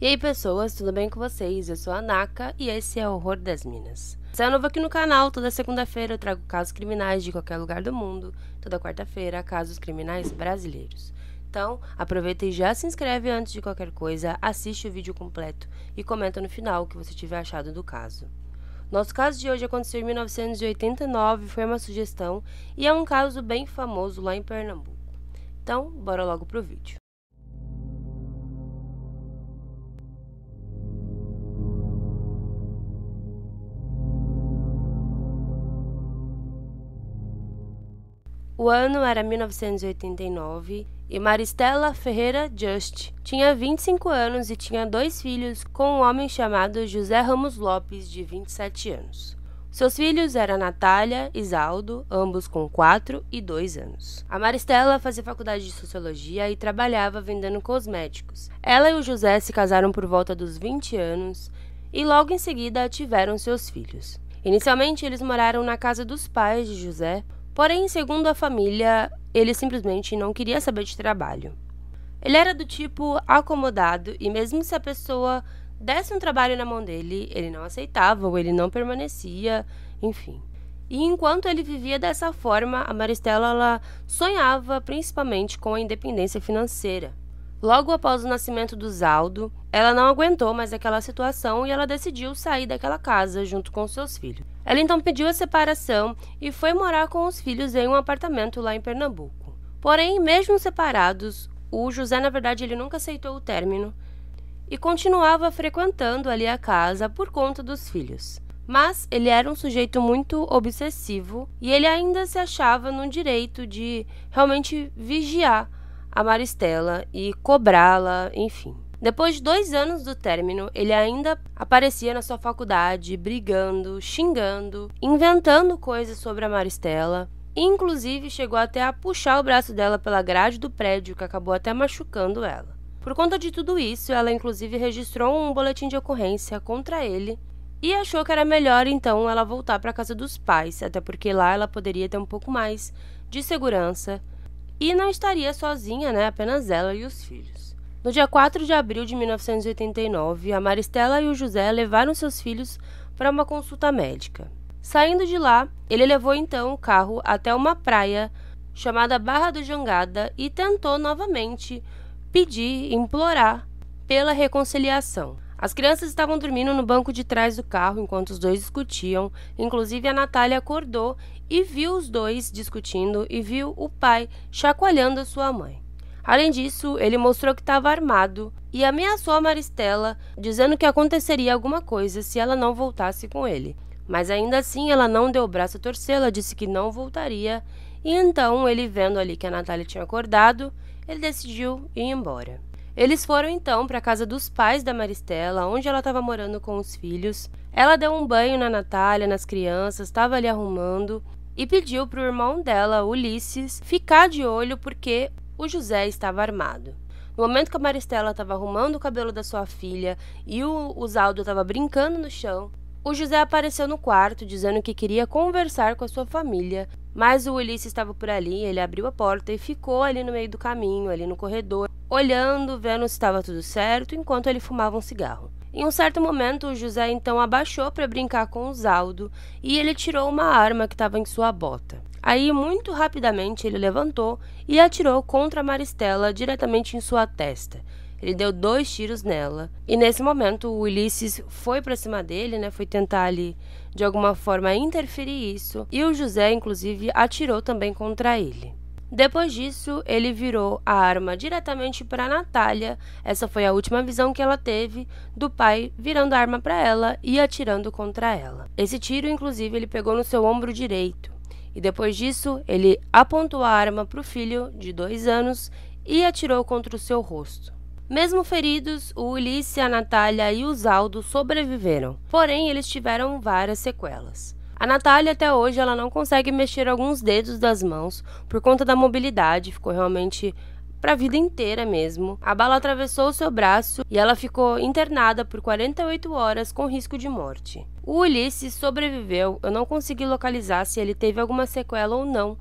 E aí pessoas, tudo bem com vocês? Eu sou a Naka e esse é o Horror das Minas. Se é novo aqui no canal, toda segunda-feira eu trago casos criminais de qualquer lugar do mundo, toda quarta-feira casos criminais brasileiros. Então, aproveita e já se inscreve antes de qualquer coisa, assiste o vídeo completo e comenta no final o que você tiver achado do caso. Nosso caso de hoje aconteceu em 1989, foi uma sugestão e é um caso bem famoso lá em Pernambuco. Então, bora logo pro vídeo. O ano era 1989 e Maristela Ferreira Just tinha 25 anos e tinha dois filhos com um homem chamado José Ramos Lopes, de 27 anos. Seus filhos eram Natália e Zaldo, ambos com 4 e 2 anos. A Maristela fazia faculdade de sociologia e trabalhava vendendo cosméticos. Ela e o José se casaram por volta dos 20 anos e logo em seguida tiveram seus filhos. Inicialmente, eles moraram na casa dos pais de José, Porém, segundo a família, ele simplesmente não queria saber de trabalho. Ele era do tipo acomodado e, mesmo se a pessoa desse um trabalho na mão dele, ele não aceitava ou ele não permanecia, enfim. E enquanto ele vivia dessa forma, a Maristela sonhava principalmente com a independência financeira. Logo após o nascimento do Zaldo, ela não aguentou mais aquela situação e ela decidiu sair daquela casa junto com seus filhos. Ela então pediu a separação e foi morar com os filhos em um apartamento lá em Pernambuco. Porém, mesmo separados, o José na verdade ele nunca aceitou o término e continuava frequentando ali a casa por conta dos filhos. Mas ele era um sujeito muito obsessivo e ele ainda se achava no direito de realmente vigiar a Maristela e cobrá-la, enfim. Depois de dois anos do término, ele ainda aparecia na sua faculdade, brigando, xingando, inventando coisas sobre a Maristela. Inclusive, chegou até a puxar o braço dela pela grade do prédio, que acabou até machucando ela. Por conta de tudo isso, ela inclusive registrou um boletim de ocorrência contra ele e achou que era melhor então ela voltar para a casa dos pais, até porque lá ela poderia ter um pouco mais de segurança e não estaria sozinha, né? Apenas ela e os filhos. No dia 4 de abril de 1989, a Maristela e o José levaram seus filhos para uma consulta médica. Saindo de lá, ele levou então o carro até uma praia chamada Barra do Jangada e tentou novamente pedir, implorar pela reconciliação. As crianças estavam dormindo no banco de trás do carro enquanto os dois discutiam. Inclusive, a Natália acordou e viu os dois discutindo e viu o pai chacoalhando a sua mãe. Além disso, ele mostrou que estava armado e ameaçou a Maristela, dizendo que aconteceria alguma coisa se ela não voltasse com ele. Mas ainda assim, ela não deu o braço a torcer, ela disse que não voltaria. E então, ele vendo ali que a Natália tinha acordado, ele decidiu ir embora. Eles foram então para a casa dos pais da Maristela, onde ela estava morando com os filhos. Ela deu um banho na Natália, nas crianças, estava ali arrumando e pediu para o irmão dela, Ulisses, ficar de olho porque o José estava armado. No momento que a Maristela estava arrumando o cabelo da sua filha e o Usaldo estava brincando no chão, o José apareceu no quarto dizendo que queria conversar com a sua família, mas o Ulisses estava por ali, ele abriu a porta e ficou ali no meio do caminho, ali no corredor, olhando, vendo se estava tudo certo, enquanto ele fumava um cigarro. Em um certo momento, o José então abaixou para brincar com o Zaldo e ele tirou uma arma que estava em sua bota. Aí, muito rapidamente, ele levantou e atirou contra Maristela diretamente em sua testa. Ele deu dois tiros nela. E nesse momento, o Ulisses foi para cima dele, né? Foi tentar ali, de alguma forma, interferir isso. E o José, inclusive, atirou também contra ele. Depois disso, ele virou a arma diretamente para Natália. Essa foi a última visão que ela teve do pai virando a arma para ela e atirando contra ela. Esse tiro, inclusive, ele pegou no seu ombro direito e depois disso ele apontou a arma para o filho, de dois anos, e atirou contra o seu rosto. Mesmo feridos, o Ulisse, a Natália e o Zaldo sobreviveram, porém eles tiveram várias sequelas. A Natália até hoje ela não consegue mexer alguns dedos das mãos por conta da mobilidade, ficou realmente para a vida inteira mesmo. A bala atravessou seu braço e ela ficou internada por 48 horas com risco de morte. O Ulisses sobreviveu, eu não consegui localizar se ele teve alguma sequela ou não,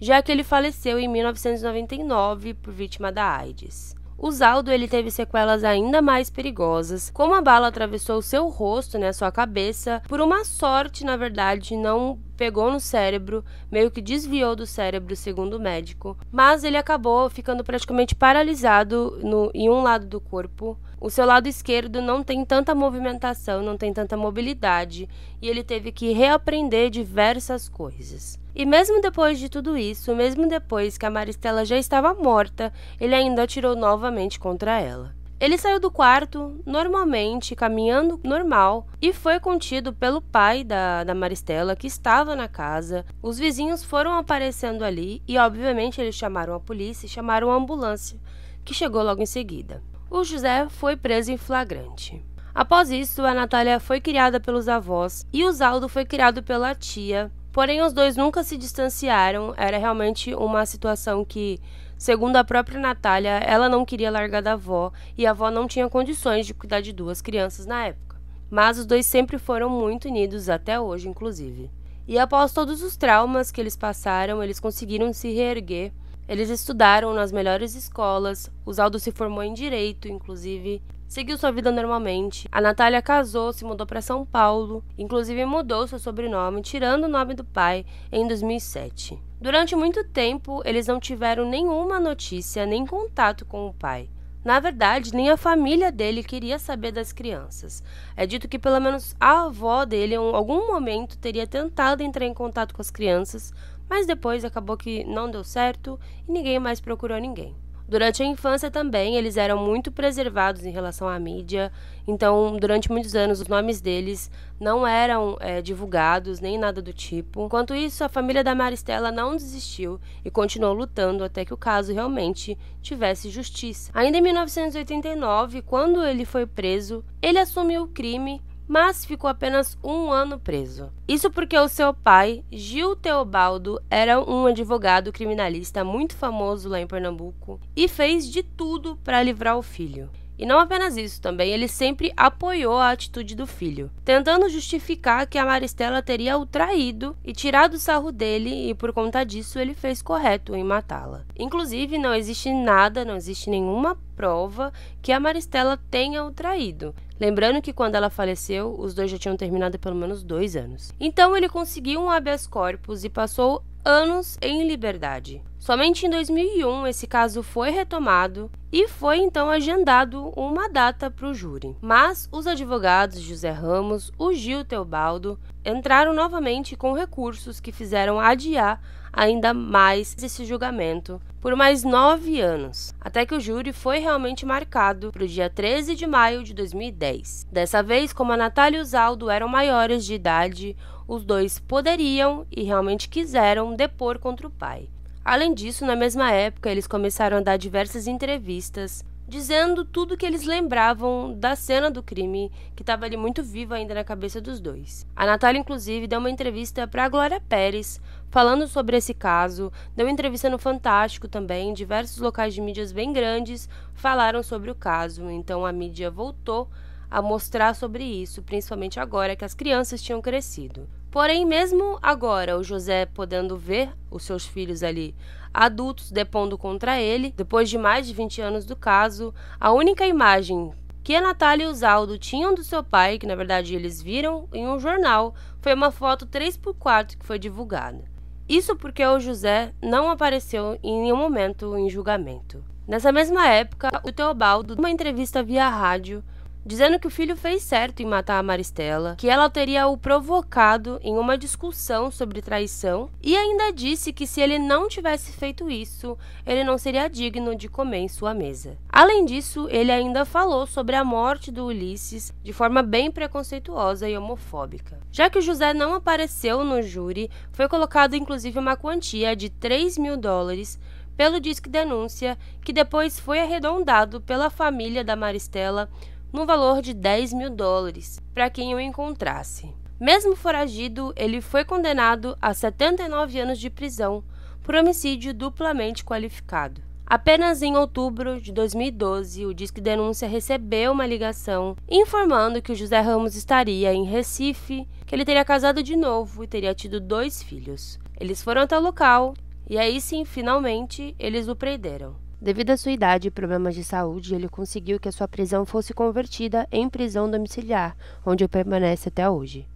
já que ele faleceu em 1999 por vítima da AIDS. O Zaldo ele teve sequelas ainda mais perigosas, como a bala atravessou seu rosto, né, sua cabeça, por uma sorte, na verdade, não pegou no cérebro, meio que desviou do cérebro, segundo o médico, mas ele acabou ficando praticamente paralisado no, em um lado do corpo o seu lado esquerdo não tem tanta movimentação, não tem tanta mobilidade, e ele teve que reaprender diversas coisas. E mesmo depois de tudo isso, mesmo depois que a Maristela já estava morta, ele ainda atirou novamente contra ela. Ele saiu do quarto, normalmente, caminhando normal, e foi contido pelo pai da, da Maristela, que estava na casa. Os vizinhos foram aparecendo ali e, obviamente, eles chamaram a polícia e chamaram a ambulância, que chegou logo em seguida o José foi preso em flagrante. Após isso, a Natália foi criada pelos avós e o Zaldo foi criado pela tia. Porém, os dois nunca se distanciaram, era realmente uma situação que, segundo a própria Natália, ela não queria largar da avó e a avó não tinha condições de cuidar de duas crianças na época. Mas os dois sempre foram muito unidos, até hoje, inclusive. E após todos os traumas que eles passaram, eles conseguiram se reerguer eles estudaram nas melhores escolas, o Zaldo se formou em direito, inclusive, seguiu sua vida normalmente. A Natália casou, se mudou para São Paulo, inclusive mudou seu sobrenome, tirando o nome do pai, em 2007. Durante muito tempo, eles não tiveram nenhuma notícia nem contato com o pai. Na verdade, nem a família dele queria saber das crianças. É dito que pelo menos a avó dele, em algum momento, teria tentado entrar em contato com as crianças, mas depois acabou que não deu certo e ninguém mais procurou ninguém. Durante a infância também, eles eram muito preservados em relação à mídia, então durante muitos anos os nomes deles não eram é, divulgados nem nada do tipo. Enquanto isso, a família da Maristela não desistiu e continuou lutando até que o caso realmente tivesse justiça. Ainda em 1989, quando ele foi preso, ele assumiu o crime mas ficou apenas um ano preso. Isso porque o seu pai, Gil Teobaldo, era um advogado criminalista muito famoso lá em Pernambuco e fez de tudo para livrar o filho. E não apenas isso, também ele sempre apoiou a atitude do filho, tentando justificar que a Maristela teria o traído e tirado o sarro dele, e por conta disso ele fez correto em matá-la. Inclusive, não existe nada, não existe nenhuma prova que a Maristela tenha o traído. Lembrando que quando ela faleceu, os dois já tinham terminado pelo menos dois anos. Então ele conseguiu um habeas corpus e passou anos em liberdade. Somente em 2001 esse caso foi retomado e foi então agendado uma data para o júri. Mas os advogados José Ramos, o Gil Teobaldo, entraram novamente com recursos que fizeram adiar ainda mais esse julgamento por mais nove anos, até que o júri foi realmente marcado para o dia 13 de maio de 2010. Dessa vez, como a Natália e o Zaldo eram maiores de idade, os dois poderiam e realmente quiseram depor contra o pai. Além disso, na mesma época, eles começaram a dar diversas entrevistas dizendo tudo que eles lembravam da cena do crime, que estava ali muito viva ainda na cabeça dos dois. A Natália, inclusive, deu uma entrevista para a Glória Pérez, falando sobre esse caso, deu uma entrevista no Fantástico também, diversos locais de mídias bem grandes falaram sobre o caso, então a mídia voltou a mostrar sobre isso, principalmente agora que as crianças tinham crescido. Porém, mesmo agora, o José podendo ver os seus filhos ali adultos depondo contra ele, depois de mais de 20 anos do caso, a única imagem que a Natália e o Zaldo tinham do seu pai, que na verdade eles viram em um jornal, foi uma foto 3x4 que foi divulgada. Isso porque o José não apareceu em nenhum momento em julgamento. Nessa mesma época, o Teobaldo, numa entrevista via rádio, dizendo que o filho fez certo em matar a Maristela, que ela teria o provocado em uma discussão sobre traição e ainda disse que se ele não tivesse feito isso, ele não seria digno de comer em sua mesa. Além disso, ele ainda falou sobre a morte do Ulisses de forma bem preconceituosa e homofóbica. Já que o José não apareceu no júri, foi colocado inclusive uma quantia de 3 mil dólares pelo Disque Denúncia, que depois foi arredondado pela família da Maristela no valor de 10 mil dólares para quem o encontrasse. Mesmo foragido, ele foi condenado a 79 anos de prisão por homicídio duplamente qualificado. Apenas em outubro de 2012, o Disque Denúncia recebeu uma ligação informando que o José Ramos estaria em Recife, que ele teria casado de novo e teria tido dois filhos. Eles foram até o local e aí sim, finalmente, eles o prenderam. Devido à sua idade e problemas de saúde, ele conseguiu que a sua prisão fosse convertida em prisão domiciliar, onde permanece até hoje.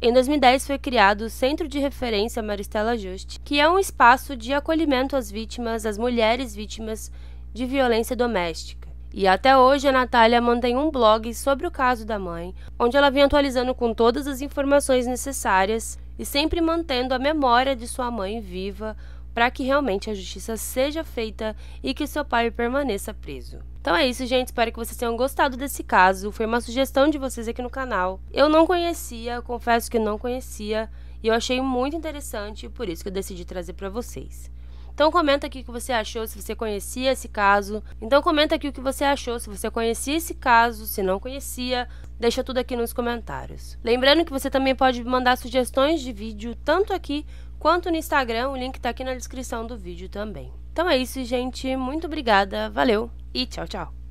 Em 2010 foi criado o Centro de Referência Maristela Juste, que é um espaço de acolhimento às vítimas, às mulheres vítimas de violência doméstica. E até hoje a Natália mantém um blog sobre o caso da mãe, onde ela vem atualizando com todas as informações necessárias e sempre mantendo a memória de sua mãe viva para que realmente a justiça seja feita e que seu pai permaneça preso. Então é isso, gente. Espero que vocês tenham gostado desse caso. Foi uma sugestão de vocês aqui no canal. Eu não conhecia, confesso que não conhecia, e eu achei muito interessante, por isso que eu decidi trazer para vocês. Então comenta aqui o que você achou, se você conhecia esse caso. Então comenta aqui o que você achou, se você conhecia esse caso, se não conhecia. Deixa tudo aqui nos comentários. Lembrando que você também pode mandar sugestões de vídeo tanto aqui quanto no Instagram, o link tá aqui na descrição do vídeo também. Então é isso, gente. Muito obrigada, valeu e tchau, tchau!